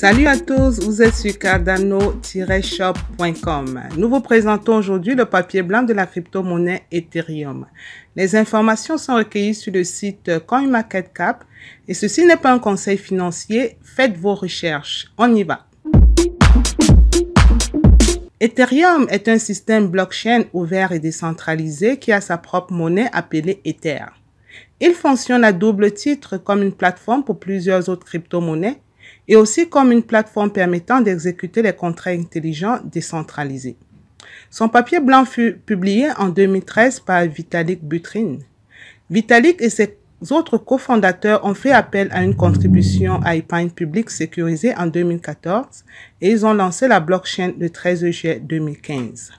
Salut à tous, vous êtes sur cardano-shop.com. Nous vous présentons aujourd'hui le papier blanc de la crypto-monnaie Ethereum. Les informations sont recueillies sur le site CoinMarketCap et ceci n'est pas un conseil financier, faites vos recherches. On y va. Ethereum est un système blockchain ouvert et décentralisé qui a sa propre monnaie appelée Ether. Il fonctionne à double titre comme une plateforme pour plusieurs autres crypto-monnaies et aussi comme une plateforme permettant d'exécuter les contrats intelligents décentralisés. Son papier blanc fut publié en 2013 par Vitalik Buterin. Vitalik et ses autres cofondateurs ont fait appel à une contribution à ipin Public sécurisée en 2014 et ils ont lancé la blockchain le 13 juillet 2015.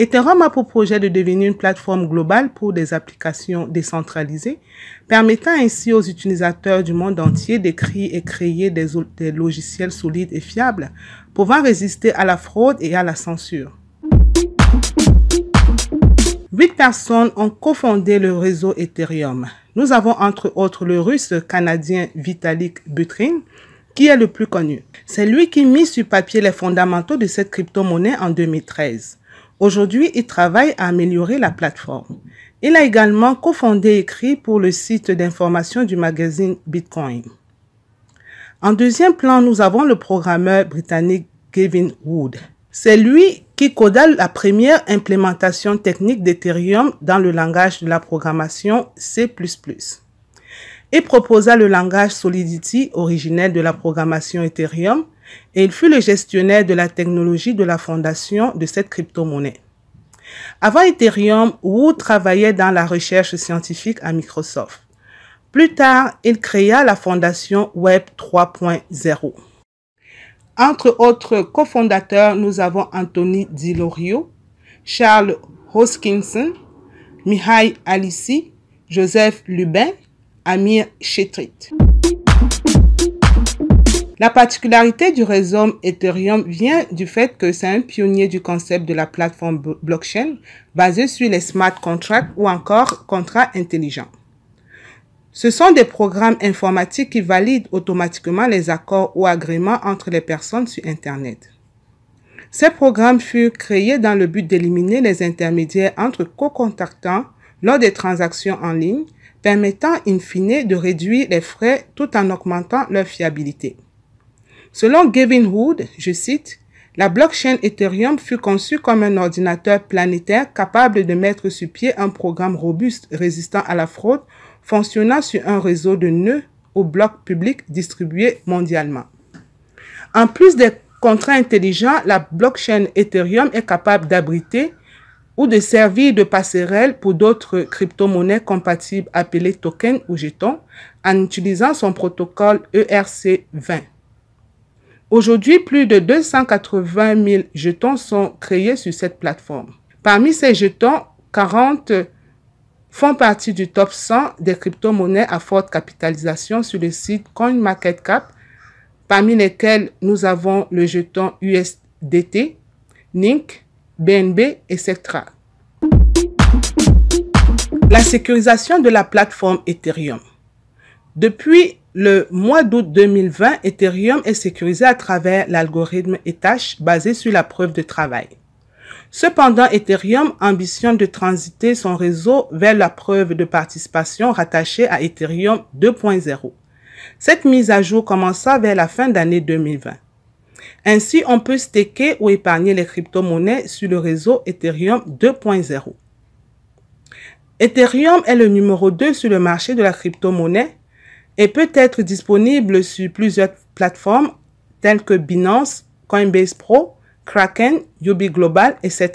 Ethereum a pour projet de devenir une plateforme globale pour des applications décentralisées, permettant ainsi aux utilisateurs du monde entier d'écrire et créer des, logiciels solides et fiables, pouvant résister à la fraude et à la censure. Huit personnes ont cofondé le réseau Ethereum. Nous avons entre autres le russe canadien Vitalik Buterin, qui est le plus connu. C'est lui qui mit sur papier les fondamentaux de cette crypto-monnaie en 2013. Aujourd'hui, il travaille à améliorer la plateforme. Il a également cofondé et écrit pour le site d'information du magazine Bitcoin. En deuxième plan, nous avons le programmeur britannique Gavin Wood. C'est lui qui coda la première implémentation technique d'Ethereum dans le langage de la programmation C++ Il proposa le langage Solidity originel de la programmation Ethereum et il fut le gestionnaire de la technologie de la fondation de cette crypto-monnaie. Avant Ethereum, Wu travaillait dans la recherche scientifique à Microsoft. Plus tard, il créa la fondation Web 3.0. Entre autres cofondateurs, nous avons Anthony Dilorio, Charles Hoskinson, Mihai Alissi, Joseph Lubin, Amir Chetrit. La particularité du réseau Ethereum vient du fait que c'est un pionnier du concept de la plateforme blockchain basée sur les smart contracts ou encore contrats intelligents. Ce sont des programmes informatiques qui valident automatiquement les accords ou agréments entre les personnes sur Internet. Ces programmes furent créés dans le but d'éliminer les intermédiaires entre co-contactants lors des transactions en ligne, permettant in fine de réduire les frais tout en augmentant leur fiabilité. Selon Gavin Wood, je cite, la blockchain Ethereum fut conçue comme un ordinateur planétaire capable de mettre sur pied un programme robuste résistant à la fraude, fonctionnant sur un réseau de nœuds ou blocs publics distribués mondialement. En plus des contrats intelligents, la blockchain Ethereum est capable d'abriter ou de servir de passerelle pour d'autres crypto-monnaies compatibles appelées tokens ou jetons en utilisant son protocole ERC20. Aujourd'hui, plus de 280 000 jetons sont créés sur cette plateforme. Parmi ces jetons, 40 font partie du top 100 des crypto-monnaies à forte capitalisation sur le site CoinMarketCap, parmi lesquels nous avons le jeton USDT, NINC, BNB, etc. La sécurisation de la plateforme Ethereum. Depuis le mois d'août 2020, Ethereum est sécurisé à travers l'algorithme ETH basé sur la preuve de travail. Cependant, Ethereum ambitionne de transiter son réseau vers la preuve de participation rattachée à Ethereum 2.0. Cette mise à jour commença vers la fin d'année 2020. Ainsi, on peut staker ou épargner les crypto-monnaies sur le réseau Ethereum 2.0. Ethereum est le numéro 2 sur le marché de la crypto-monnaie et peut être disponible sur plusieurs plateformes telles que Binance, Coinbase Pro, Kraken, Yubi Global, etc.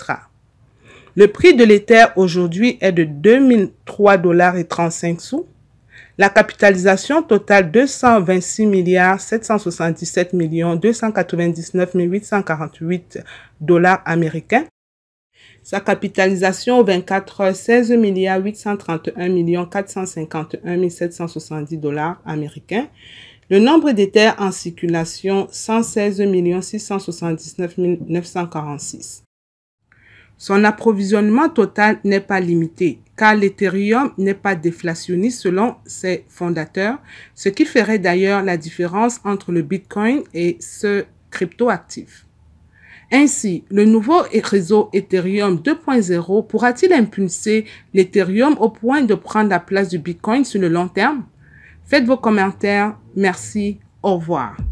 Le prix de l'Ether aujourd'hui est de 2003 dollars et 35 sous. La capitalisation totale 226 milliards 777 millions 299 848 dollars américains sa capitalisation au 24 16 831 451 770 dollars américains. Le nombre des en circulation, 116 679 946. Son approvisionnement total n'est pas limité, car l'Ethereum n'est pas déflationniste selon ses fondateurs, ce qui ferait d'ailleurs la différence entre le Bitcoin et ce cryptoactif. Ainsi, le nouveau réseau Ethereum 2.0 pourra-t-il impulser l'Ethereum au point de prendre la place du Bitcoin sur le long terme Faites vos commentaires. Merci. Au revoir.